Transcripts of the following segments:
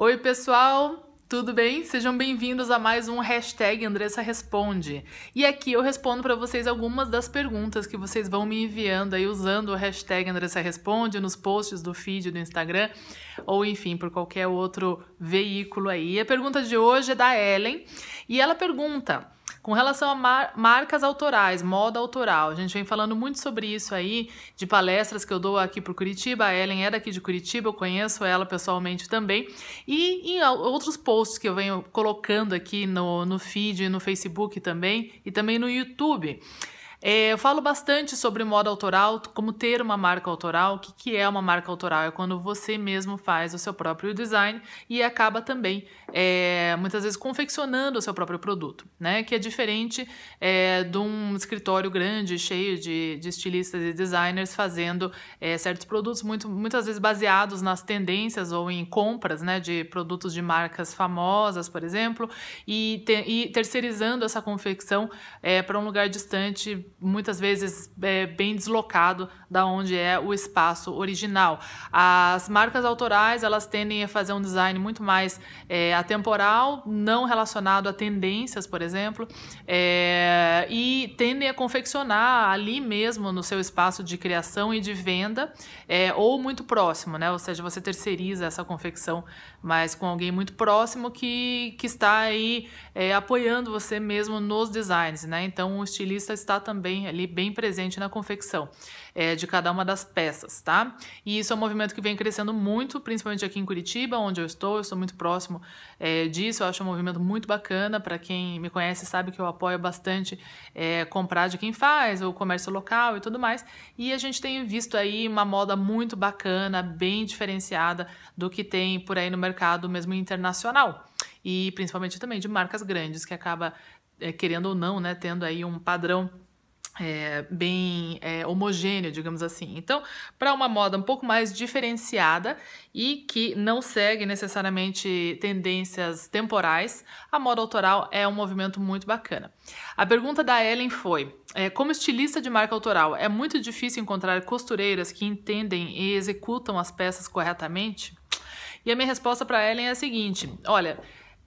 Oi, pessoal! Tudo bem? Sejam bem-vindos a mais um hashtag Andressa Responde. E aqui eu respondo para vocês algumas das perguntas que vocês vão me enviando aí usando o hashtag Andressa Responde nos posts do feed do Instagram ou enfim, por qualquer outro veículo aí. a pergunta de hoje é da Ellen e ela pergunta: com relação a mar marcas autorais, moda autoral, a gente vem falando muito sobre isso aí, de palestras que eu dou aqui por Curitiba. A Ellen é daqui de Curitiba, eu conheço ela pessoalmente também. E em outros posts que eu venho colocando aqui no, no feed, no Facebook também e também no YouTube. É, eu falo bastante sobre moda autoral, como ter uma marca autoral. O que, que é uma marca autoral? É quando você mesmo faz o seu próprio design e acaba também, é, muitas vezes, confeccionando o seu próprio produto, né? Que é diferente é, de um escritório grande, cheio de, de estilistas e designers fazendo é, certos produtos, muito, muitas vezes baseados nas tendências ou em compras, né? De produtos de marcas famosas, por exemplo, e, te, e terceirizando essa confecção é, para um lugar distante muitas vezes é, bem deslocado da onde é o espaço original. As marcas autorais elas tendem a fazer um design muito mais é, atemporal, não relacionado a tendências, por exemplo, é, e tendem a confeccionar ali mesmo no seu espaço de criação e de venda, é, ou muito próximo, né? Ou seja, você terceiriza essa confecção, mas com alguém muito próximo que, que está aí é, apoiando você mesmo nos designs, né? Então o estilista está também também ali bem presente na confecção é, de cada uma das peças, tá? E isso é um movimento que vem crescendo muito, principalmente aqui em Curitiba, onde eu estou, eu estou muito próximo é, disso, eu acho um movimento muito bacana, para quem me conhece sabe que eu apoio bastante é, comprar de quem faz, o comércio local e tudo mais, e a gente tem visto aí uma moda muito bacana, bem diferenciada do que tem por aí no mercado mesmo internacional e principalmente também de marcas grandes que acaba é, querendo ou não, né, tendo aí um padrão é, bem é, homogêneo, digamos assim. Então, para uma moda um pouco mais diferenciada e que não segue necessariamente tendências temporais, a moda autoral é um movimento muito bacana. A pergunta da Ellen foi: é, como estilista de marca autoral, é muito difícil encontrar costureiras que entendem e executam as peças corretamente? E a minha resposta para Ellen é a seguinte: olha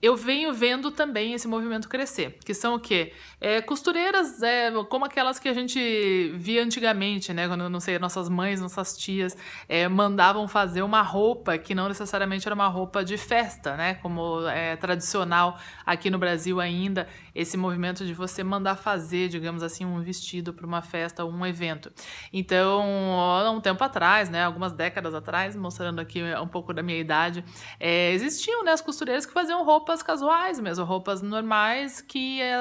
eu venho vendo também esse movimento crescer, que são o quê? É, costureiras, é, como aquelas que a gente via antigamente, né? Quando, não sei, nossas mães, nossas tias é, mandavam fazer uma roupa que não necessariamente era uma roupa de festa, né? Como é tradicional aqui no Brasil ainda, esse movimento de você mandar fazer, digamos assim, um vestido para uma festa ou um evento. Então, há um tempo atrás, né? Algumas décadas atrás, mostrando aqui um pouco da minha idade, é, existiam né, as costureiras que faziam roupa roupas casuais mesmo, roupas normais que eh,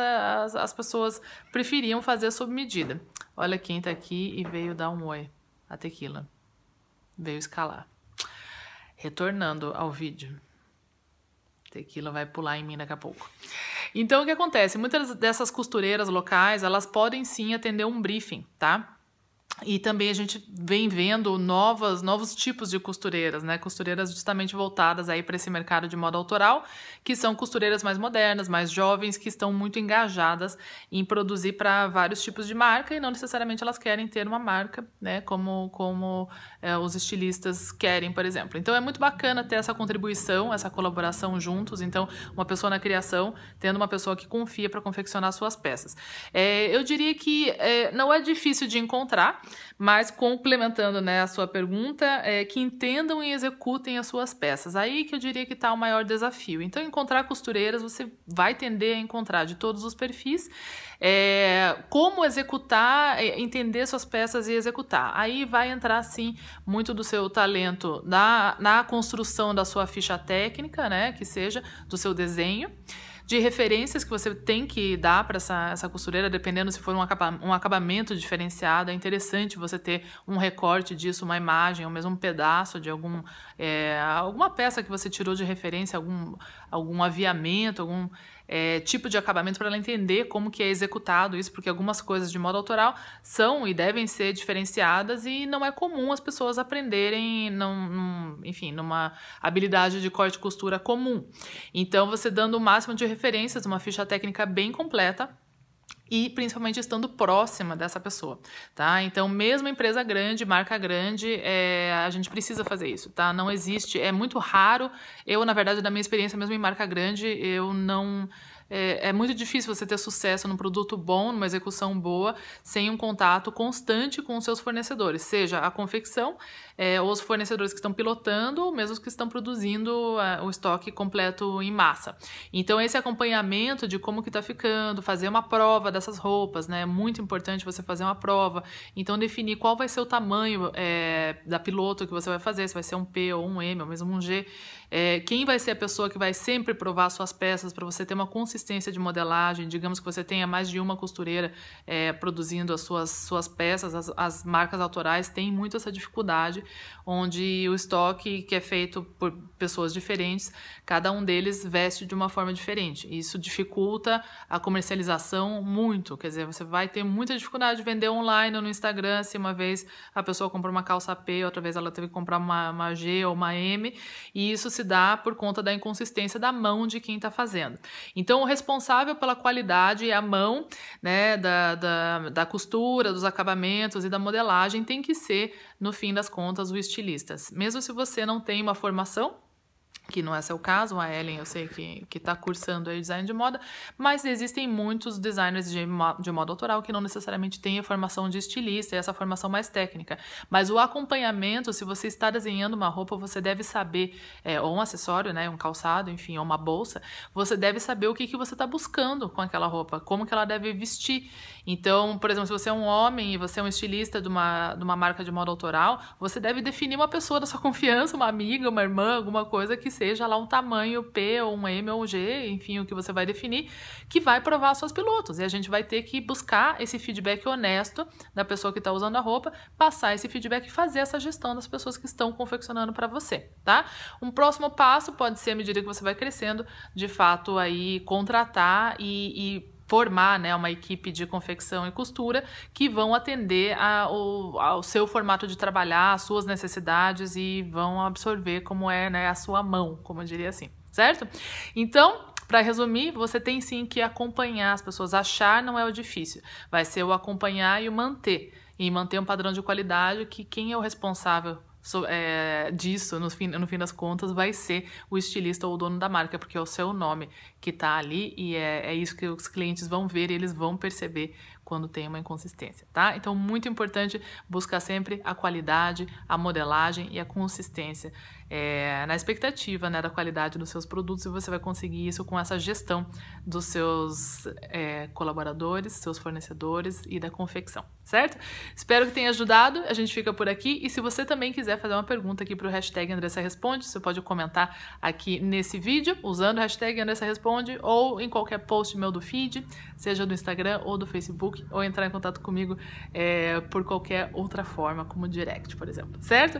as, as pessoas preferiam fazer sob medida. Olha quem tá aqui e veio dar um oi. A tequila. Veio escalar. Retornando ao vídeo. Tequila vai pular em mim daqui a pouco. Então, o que acontece? Muitas dessas costureiras locais, elas podem sim atender um briefing, tá? E também a gente vem vendo novas, novos tipos de costureiras, né? Costureiras justamente voltadas aí para esse mercado de moda autoral, que são costureiras mais modernas, mais jovens, que estão muito engajadas em produzir para vários tipos de marca e não necessariamente elas querem ter uma marca, né? Como, como é, os estilistas querem, por exemplo. Então é muito bacana ter essa contribuição, essa colaboração juntos. Então, uma pessoa na criação, tendo uma pessoa que confia para confeccionar suas peças. É, eu diria que é, não é difícil de encontrar. Mas complementando né, a sua pergunta, é que entendam e executem as suas peças. Aí que eu diria que está o maior desafio. Então, encontrar costureiras, você vai tender a encontrar de todos os perfis. É, como executar, é, entender suas peças e executar. Aí vai entrar, sim, muito do seu talento na, na construção da sua ficha técnica, né? Que seja, do seu desenho de referências que você tem que dar para essa, essa costureira, dependendo se for um, acaba, um acabamento diferenciado. É interessante você ter um recorte disso, uma imagem, ou mesmo um pedaço de algum, é, alguma peça que você tirou de referência, algum, algum aviamento, algum é, tipo de acabamento para ela entender como que é executado isso, porque algumas coisas de modo autoral são e devem ser diferenciadas e não é comum as pessoas aprenderem, num, num, enfim, numa habilidade de corte e costura comum. Então, você dando o máximo de referências, uma ficha técnica bem completa, e principalmente estando próxima dessa pessoa, tá? Então, mesmo empresa grande, marca grande, é, a gente precisa fazer isso, tá? Não existe, é muito raro. Eu, na verdade, da minha experiência mesmo em marca grande, eu não é, é, muito difícil você ter sucesso num produto bom, numa execução boa, sem um contato constante com os seus fornecedores, seja a confecção, é, ou os fornecedores que estão pilotando, ou mesmo os que estão produzindo é, o estoque completo em massa. Então, esse acompanhamento de como que está ficando, fazer uma prova dessas roupas, né? É muito importante você fazer uma prova. Então, definir qual vai ser o tamanho é, da piloto que você vai fazer, se vai ser um P ou um M, ou mesmo um G. É, quem vai ser a pessoa que vai sempre provar suas peças para você ter uma consistência assistência de modelagem, digamos que você tenha mais de uma costureira é, produzindo as suas, suas peças, as, as marcas autorais têm muito essa dificuldade, onde o estoque que é feito por pessoas diferentes, cada um deles veste de uma forma diferente. Isso dificulta a comercialização muito, quer dizer, você vai ter muita dificuldade de vender online ou no Instagram se uma vez a pessoa comprou uma calça P, outra vez ela teve que comprar uma, uma G ou uma M, e isso se dá por conta da inconsistência da mão de quem está fazendo. Então, o responsável pela qualidade e a mão né, da, da, da costura, dos acabamentos e da modelagem tem que ser, no fim das contas, o estilista. Mesmo se você não tem uma formação que não é seu caso, a Ellen eu sei que está cursando aí design de moda, mas existem muitos designers de, de moda autoral que não necessariamente têm a formação de estilista, essa formação mais técnica. Mas o acompanhamento, se você está desenhando uma roupa, você deve saber, é, ou um acessório, né, um calçado, enfim, ou uma bolsa, você deve saber o que, que você está buscando com aquela roupa, como que ela deve vestir. Então, por exemplo, se você é um homem e você é um estilista de uma, de uma marca de moda autoral, você deve definir uma pessoa da sua confiança, uma amiga, uma irmã, alguma coisa que seja lá um tamanho P ou um M ou um G, enfim, o que você vai definir, que vai provar seus pilotos. E a gente vai ter que buscar esse feedback honesto da pessoa que está usando a roupa, passar esse feedback e fazer essa gestão das pessoas que estão confeccionando para você, tá? Um próximo passo pode ser, à medida que você vai crescendo, de fato, aí contratar e, e formar né, uma equipe de confecção e costura que vão atender a, ao, ao, seu formato de trabalhar, suas necessidades e vão absorver como é né, a sua mão, como eu diria assim, certo? Então, para resumir, você tem sim que acompanhar as pessoas. Achar não é o difícil, vai ser o acompanhar e o manter. E manter um padrão de qualidade que quem é o responsável so, é, disso, no fim, no fim das contas, vai ser o estilista ou o dono da marca, porque é o seu nome que está ali e é, é isso que os clientes vão ver e eles vão perceber quando tem uma inconsistência, tá? Então, muito importante buscar sempre a qualidade, a modelagem e a consistência é, na expectativa né, da qualidade dos seus produtos e você vai conseguir isso com essa gestão dos seus é, colaboradores, seus fornecedores e da confecção, certo? Espero que tenha ajudado, a gente fica por aqui e se você também quiser fazer uma pergunta aqui para o hashtag Andressa Responde, você pode comentar aqui nesse vídeo usando o hashtag Andressa Responde ou em qualquer post meu do feed, seja do Instagram ou do Facebook, ou entrar em contato comigo é, por qualquer outra forma, como direct, por exemplo, certo?